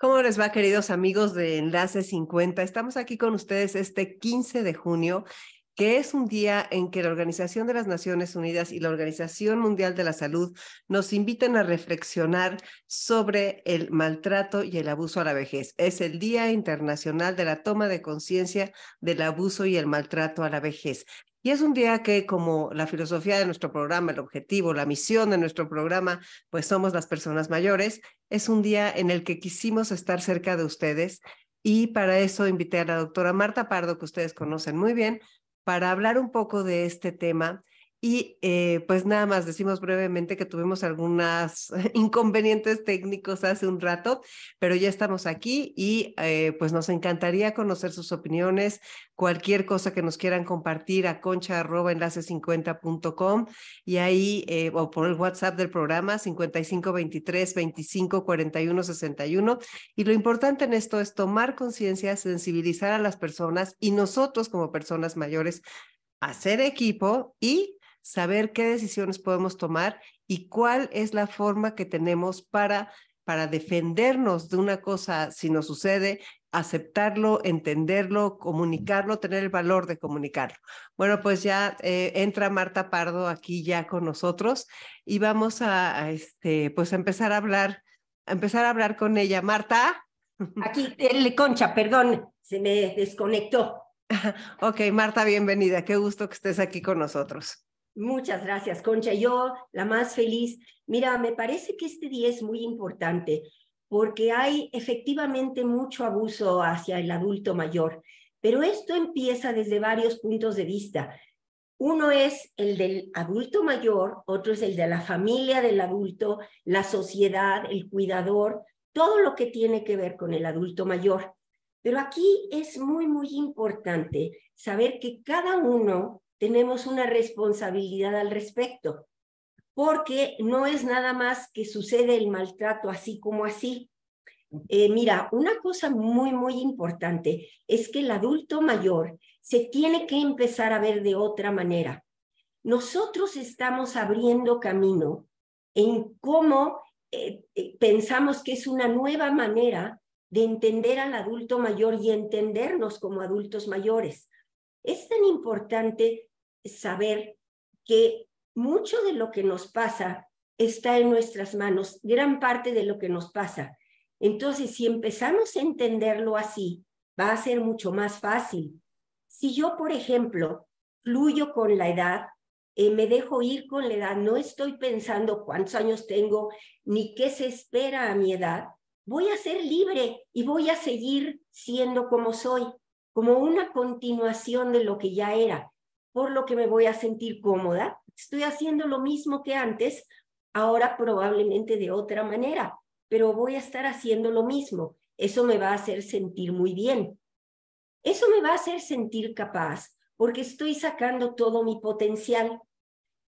¿Cómo les va, queridos amigos de Enlace 50? Estamos aquí con ustedes este 15 de junio, que es un día en que la Organización de las Naciones Unidas y la Organización Mundial de la Salud nos invitan a reflexionar sobre el maltrato y el abuso a la vejez. Es el Día Internacional de la Toma de Conciencia del Abuso y el Maltrato a la Vejez. Y es un día que, como la filosofía de nuestro programa, el objetivo, la misión de nuestro programa, pues somos las personas mayores, es un día en el que quisimos estar cerca de ustedes y para eso invité a la doctora Marta Pardo, que ustedes conocen muy bien, para hablar un poco de este tema y eh, pues nada más decimos brevemente que tuvimos algunos inconvenientes técnicos hace un rato, pero ya estamos aquí y eh, pues nos encantaría conocer sus opiniones, cualquier cosa que nos quieran compartir a concha concha.enlace50.com y ahí eh, o por el WhatsApp del programa 5523 25 41 61. Y lo importante en esto es tomar conciencia, sensibilizar a las personas y nosotros como personas mayores hacer equipo y saber qué decisiones podemos tomar y cuál es la forma que tenemos para, para defendernos de una cosa si nos sucede, aceptarlo, entenderlo, comunicarlo, tener el valor de comunicarlo. Bueno, pues ya eh, entra Marta Pardo aquí ya con nosotros y vamos a, este, pues empezar a hablar, a empezar a hablar con ella. Marta. Aquí, le Concha, perdón, se me desconectó. Ok, Marta, bienvenida. Qué gusto que estés aquí con nosotros. Muchas gracias, Concha. Yo, la más feliz. Mira, me parece que este día es muy importante porque hay efectivamente mucho abuso hacia el adulto mayor, pero esto empieza desde varios puntos de vista. Uno es el del adulto mayor, otro es el de la familia del adulto, la sociedad, el cuidador, todo lo que tiene que ver con el adulto mayor. Pero aquí es muy, muy importante saber que cada uno tenemos una responsabilidad al respecto, porque no es nada más que sucede el maltrato así como así. Eh, mira, una cosa muy, muy importante es que el adulto mayor se tiene que empezar a ver de otra manera. Nosotros estamos abriendo camino en cómo eh, eh, pensamos que es una nueva manera de entender al adulto mayor y entendernos como adultos mayores. Es tan importante saber que mucho de lo que nos pasa está en nuestras manos, gran parte de lo que nos pasa. Entonces, si empezamos a entenderlo así, va a ser mucho más fácil. Si yo, por ejemplo, fluyo con la edad, eh, me dejo ir con la edad, no estoy pensando cuántos años tengo ni qué se espera a mi edad, voy a ser libre y voy a seguir siendo como soy, como una continuación de lo que ya era por lo que me voy a sentir cómoda. Estoy haciendo lo mismo que antes, ahora probablemente de otra manera, pero voy a estar haciendo lo mismo. Eso me va a hacer sentir muy bien. Eso me va a hacer sentir capaz, porque estoy sacando todo mi potencial.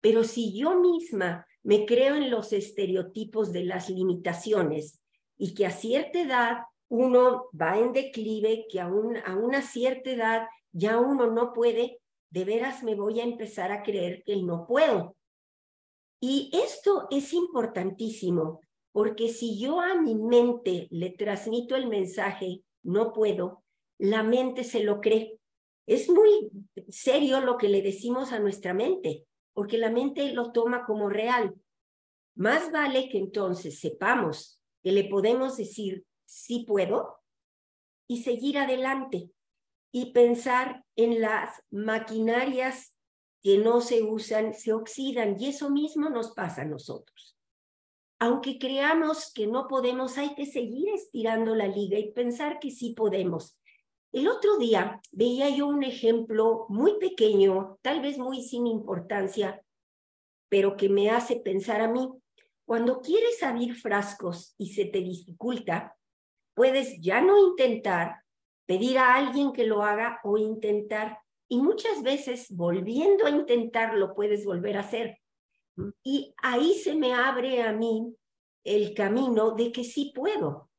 Pero si yo misma me creo en los estereotipos de las limitaciones y que a cierta edad uno va en declive, que a, una cierta edad ya uno no puede, de veras me voy a empezar a creer que no puedo. Y esto es importantísimo, porque si yo a mi mente le transmito el mensaje, no puedo, la mente se lo cree. Es muy serio lo que le decimos a nuestra mente, porque la mente lo toma como real. Más vale que entonces sepamos que le podemos decir, sí puedo, y seguir adelante y pensar en las maquinarias que no se usan, se oxidan y eso mismo nos pasa a nosotros. Aunque creamos que no podemos, hay que seguir estirando la liga y pensar que sí podemos. El otro día veía yo un ejemplo muy pequeño, tal vez muy sin importancia, pero que me hace pensar a mí, cuando quieres abrir frascos y se te dificulta, puedes ya no intentar pedir a alguien que lo haga o intentar. Y muchas veces volviendo a intentarlo puedes volver a hacer. Mm. Y ahí se me abre a mí el camino de que sí puedo.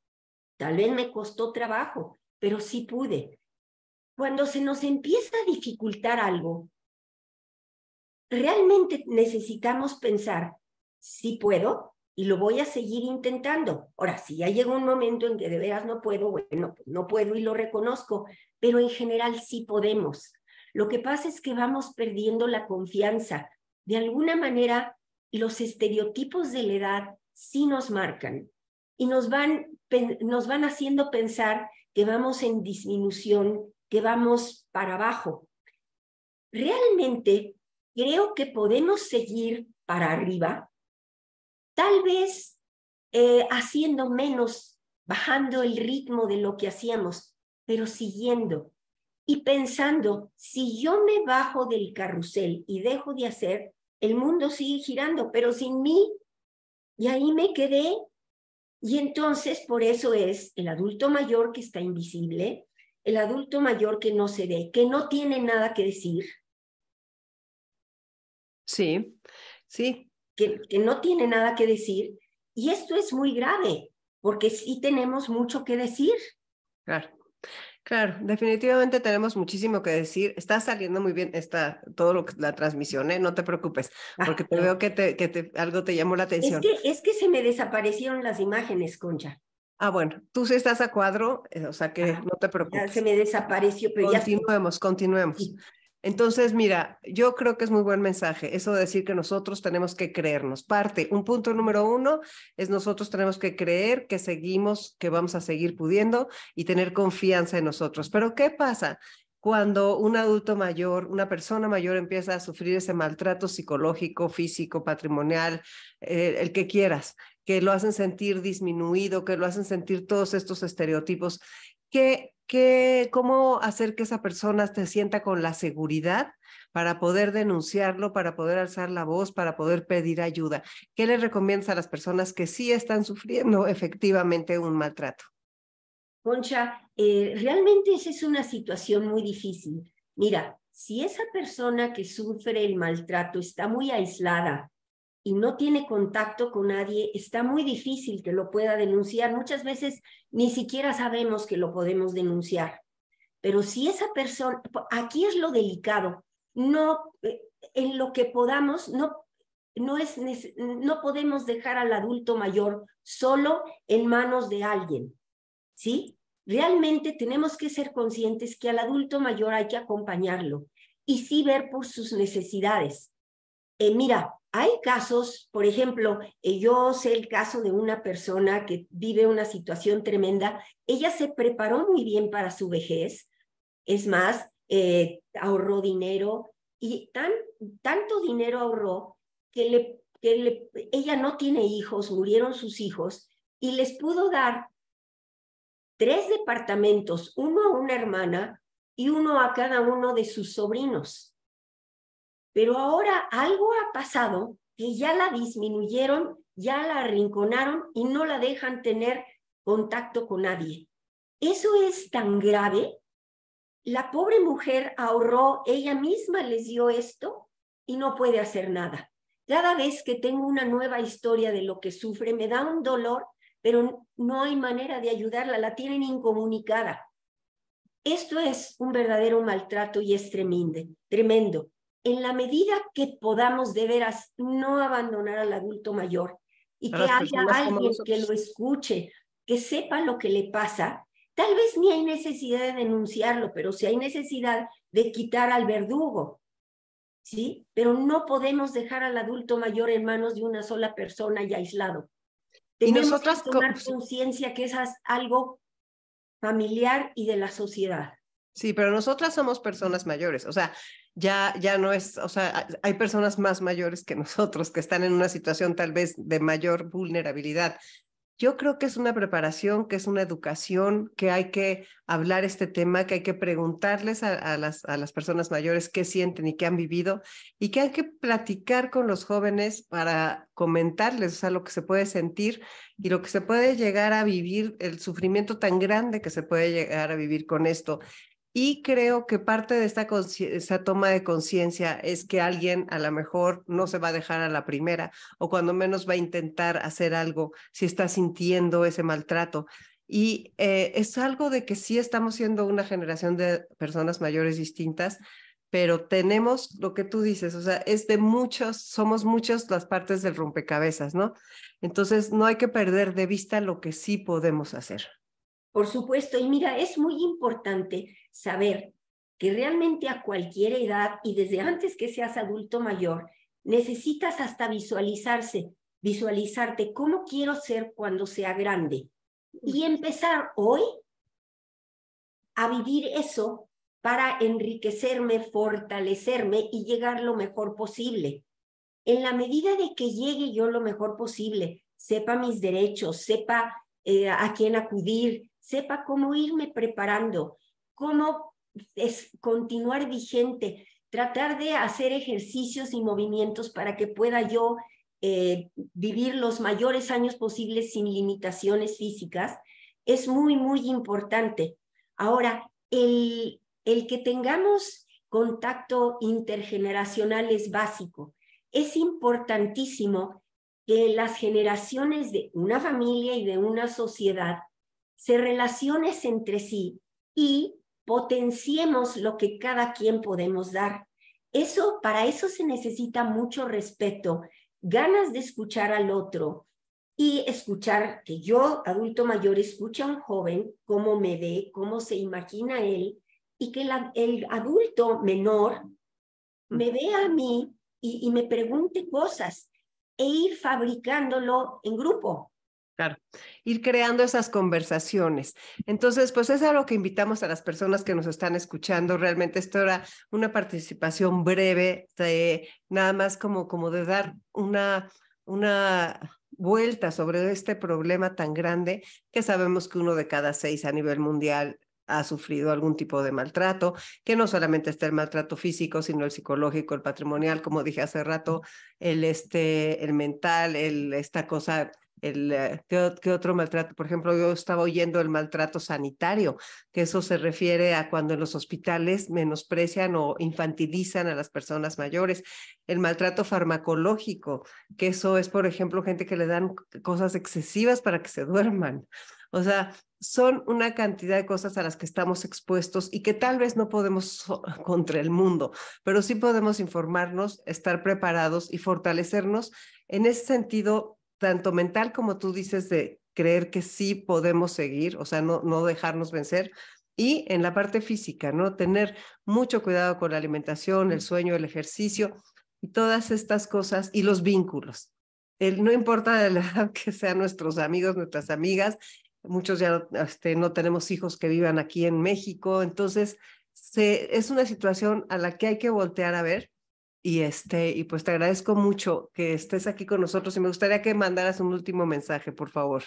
Tal vez me costó trabajo, pero sí pude. Cuando se nos empieza a dificultar algo, realmente necesitamos pensar, sí puedo, y lo voy a seguir intentando. Ahora, si ya llega un momento en que de veras no puedo, bueno, pues no puedo y lo reconozco, pero en general sí podemos. Lo que pasa es que vamos perdiendo la confianza. De alguna manera, los estereotipos de la edad sí nos marcan y nos van, nos van haciendo pensar que vamos en disminución, que vamos para abajo. Realmente creo que podemos seguir para arriba tal vez eh, haciendo menos, bajando el ritmo de lo que hacíamos, pero siguiendo y pensando, si yo me bajo del carrusel y dejo de hacer, el mundo sigue girando, pero sin mí. Y ahí me quedé. Y entonces por eso es el adulto mayor que está invisible, el adulto mayor que no se ve, que no tiene nada que decir. Sí, sí, que, no tiene nada que decir. Y esto es muy grave, porque sí tenemos mucho que decir. Claro. Claro, definitivamente tenemos muchísimo que decir. Está saliendo muy bien esta, todo lo la transmisión, ¿eh? no te preocupes, ah, porque te veo que, te, que te, algo te llamó la atención. Es que, es que se me desaparecieron las imágenes, Concha. Ah, bueno, tú sí estás a cuadro, eh, o sea que no te preocupes. se me desapareció, pero continuemos, ya... continuemos. Sí. Entonces, mira, yo creo que es muy buen mensaje eso de decir que nosotros tenemos que creernos. Parte, un punto número uno es nosotros tenemos que creer que seguimos, que vamos a seguir pudiendo y tener confianza en nosotros. Pero ¿qué pasa? Cuando un adulto mayor, una persona mayor empieza a sufrir ese maltrato psicológico, físico, patrimonial, eh, el que quieras, que lo hacen sentir disminuido, que lo hacen sentir todos estos estereotipos, ¿qué qué, cómo hacer que esa persona se sienta con la seguridad para poder denunciarlo, para poder alzar la voz, para poder pedir ayuda. ¿Qué le recomiendas a las personas que sí están sufriendo efectivamente un maltrato? Concha, eh, realmente esa es una situación muy difícil. Mira, si esa persona que sufre el maltrato está muy aislada, y no tiene contacto con nadie, está muy difícil que lo pueda denunciar. Muchas veces ni siquiera sabemos que lo podemos denunciar. Pero si esa persona, aquí es lo delicado, no eh, en lo que podamos, no, no, es, no podemos dejar al adulto mayor solo en manos de alguien, ¿sí? Realmente tenemos que ser conscientes que al adulto mayor hay que acompañarlo y sí ver por sus necesidades. Eh, mira, hay casos, por ejemplo, eh, yo sé el caso de una persona que vive una situación tremenda, ella se preparó muy bien para su vejez, es más, eh, ahorró dinero y tan, tanto dinero ahorró que, le, ella no tiene hijos, murieron sus hijos y les pudo dar tres departamentos, uno a una hermana y uno a cada uno de sus sobrinos. Pero ahora algo ha pasado que ya la disminuyeron, ya la arrinconaron y no la dejan tener contacto con nadie. Eso es tan grave. La pobre mujer ahorró, ella misma les dio esto y no puede hacer nada. Cada vez que tengo una nueva historia de lo que sufre, me da un dolor, pero no hay manera de ayudarla, la tienen incomunicada. Esto es un verdadero maltrato y es tremendo. tremendo en la medida que podamos de veras no abandonar al adulto mayor y que haya alguien que lo escuche, que sepa lo que le pasa, tal vez ni hay necesidad de denunciarlo, pero si hay necesidad de quitar al verdugo, ¿sí? Pero no podemos dejar al adulto mayor en manos de una sola persona y aislado. Tenemos y nosotras que tomar conciencia que es algo familiar y de la sociedad. Sí, pero nosotras somos personas mayores, o sea, ya, ya no es, o sea, hay personas más mayores que nosotros que están en una situación tal vez de mayor vulnerabilidad. Yo creo que es una preparación, que es una educación, que hay que hablar este tema, que hay que preguntarles a, las, a las personas mayores qué sienten y qué han vivido y que hay que platicar con los jóvenes para comentarles, o sea, lo que se puede sentir y lo que se puede llegar a vivir, el sufrimiento tan grande que se puede llegar a vivir con esto. Y creo que parte de esta esa toma de conciencia es que alguien a lo mejor no se va a dejar a la primera o cuando menos va a intentar hacer algo si está sintiendo ese maltrato. Y eh, es algo de que sí estamos siendo una generación de personas mayores distintas, pero tenemos lo que tú dices, o sea, es de muchos, somos muchas las partes del rompecabezas, ¿no? Entonces, no hay que perder de vista lo que sí podemos hacer. Por supuesto, y mira, es muy importante saber que realmente a cualquier edad y desde antes que seas adulto mayor, necesitas hasta visualizarse, visualizarte cómo quiero ser cuando sea grande y empezar hoy a vivir eso para enriquecerme, fortalecerme y llegar lo mejor posible. En la medida de que llegue yo lo mejor posible, sepa mis derechos, sepa eh, a quién acudir, sepa cómo irme preparando, cómo es continuar vigente, tratar de hacer ejercicios y movimientos para que pueda yo eh, vivir los mayores años posibles sin limitaciones físicas, es muy, muy importante. Ahora, el, el que tengamos contacto intergeneracional es básico. Es importantísimo que las generaciones de una familia y de una sociedad se relaciones entre sí y potenciemos lo que cada quien podemos dar. Eso, para eso se necesita mucho respeto, ganas de escuchar al otro y escuchar que yo, adulto mayor, escuche a un joven cómo me ve, cómo se imagina él y que el adulto menor me vea a mí y, y, me pregunte cosas e ir fabricándolo en grupo. Claro ir creando esas conversaciones. Entonces, pues es algo que invitamos a las personas que nos están escuchando. Realmente esto era una participación breve, de, nada más como, como de dar una, una vuelta sobre este problema tan grande que sabemos que uno de cada seis a nivel mundial ha sufrido algún tipo de maltrato, que no solamente está el maltrato físico, sino el psicológico, el patrimonial, como dije hace rato, el, este, el mental, el, esta cosa el, eh, ¿qué, ¿qué, otro maltrato? Por ejemplo, yo estaba oyendo el maltrato sanitario, que eso se refiere a cuando en los hospitales menosprecian o infantilizan a las personas mayores. El maltrato farmacológico, que eso es, por ejemplo, gente que le dan cosas excesivas para que se duerman. O sea, son una cantidad de cosas a las que estamos expuestos y que tal vez no podemos contra el mundo, pero sí podemos informarnos, estar preparados y fortalecernos. En ese sentido, tanto mental como tú dices de creer que sí podemos seguir, o sea, no, no dejarnos vencer, y en la parte física, ¿no? Tener mucho cuidado con la alimentación, el sueño, el ejercicio y todas estas cosas y los vínculos. El, no importa la que sean nuestros amigos, nuestras amigas, muchos ya este, no tenemos hijos que vivan aquí en México, entonces se, es una situación a la que hay que voltear a ver y, este, y pues te agradezco mucho que estés aquí con nosotros y me gustaría que mandaras un último mensaje, por favor.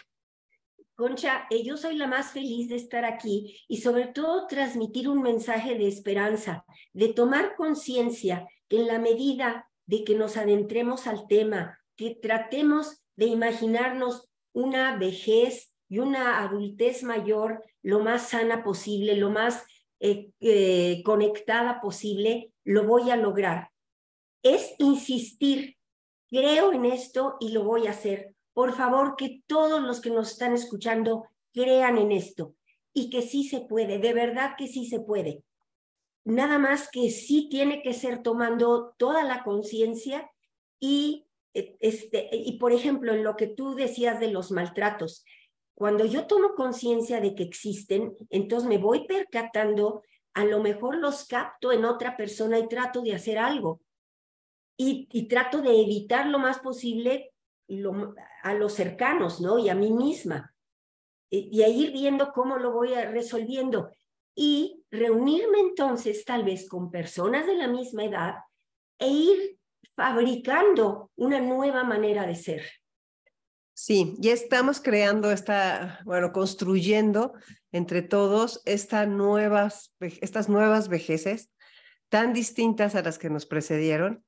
Concha, eh, yo soy la más feliz de estar aquí y sobre todo transmitir un mensaje de esperanza, de tomar conciencia que en la medida de que nos adentremos al tema, que tratemos de imaginarnos una vejez y una adultez mayor lo más sana posible, lo más eh, eh, conectada posible, lo voy a lograr es insistir. Creo en esto y lo voy a hacer. Por favor, que todos los que nos están escuchando crean en esto y que sí se puede, de verdad que sí se puede. Nada más que sí tiene que ser tomando toda la conciencia y, e, este, y, por ejemplo, en lo que tú decías de los maltratos, cuando yo tomo conciencia de que existen, entonces me voy percatando, a lo mejor los capto en otra persona y trato de hacer algo y, trato de evitar lo más posible a los cercanos, ¿no? Y a mí misma. Y, a ir viendo cómo lo voy a, resolviendo. Y reunirme entonces tal vez con personas de la misma edad e ir fabricando una nueva manera de ser. Sí, ya estamos creando esta, bueno, construyendo entre todos esta nuevas, estas nuevas vejeces tan distintas a las que nos precedieron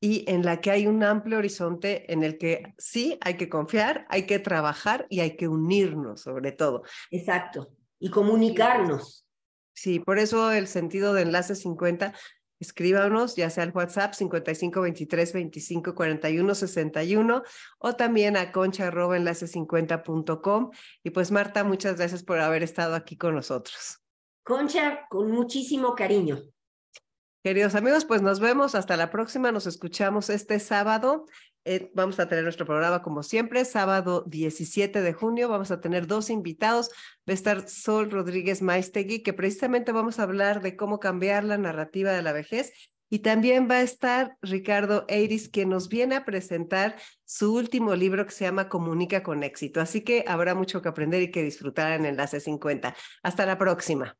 y en la que hay un amplio horizonte en el que sí hay que confiar, hay que trabajar y hay que unirnos sobre todo. Exacto, y comunicarnos. Sí, por eso el sentido de enlace 50, escríbanos ya sea al WhatsApp 5523254161 o también a concha 50.com. Y pues Marta, muchas gracias por haber estado aquí con nosotros. Concha, con muchísimo cariño. Queridos amigos, pues nos vemos hasta la próxima. Nos escuchamos este sábado. Eh, vamos a tener nuestro programa como siempre, sábado 17 de junio. Vamos a tener dos invitados. Va a estar Sol Rodríguez Maistegui, que precisamente vamos a hablar de cómo cambiar la narrativa de la vejez. Y también va a estar Ricardo Eiris, que nos viene a presentar su último libro que se llama Comunica con éxito. Así que habrá mucho que aprender y que disfrutar en Enlace 50. Hasta la próxima.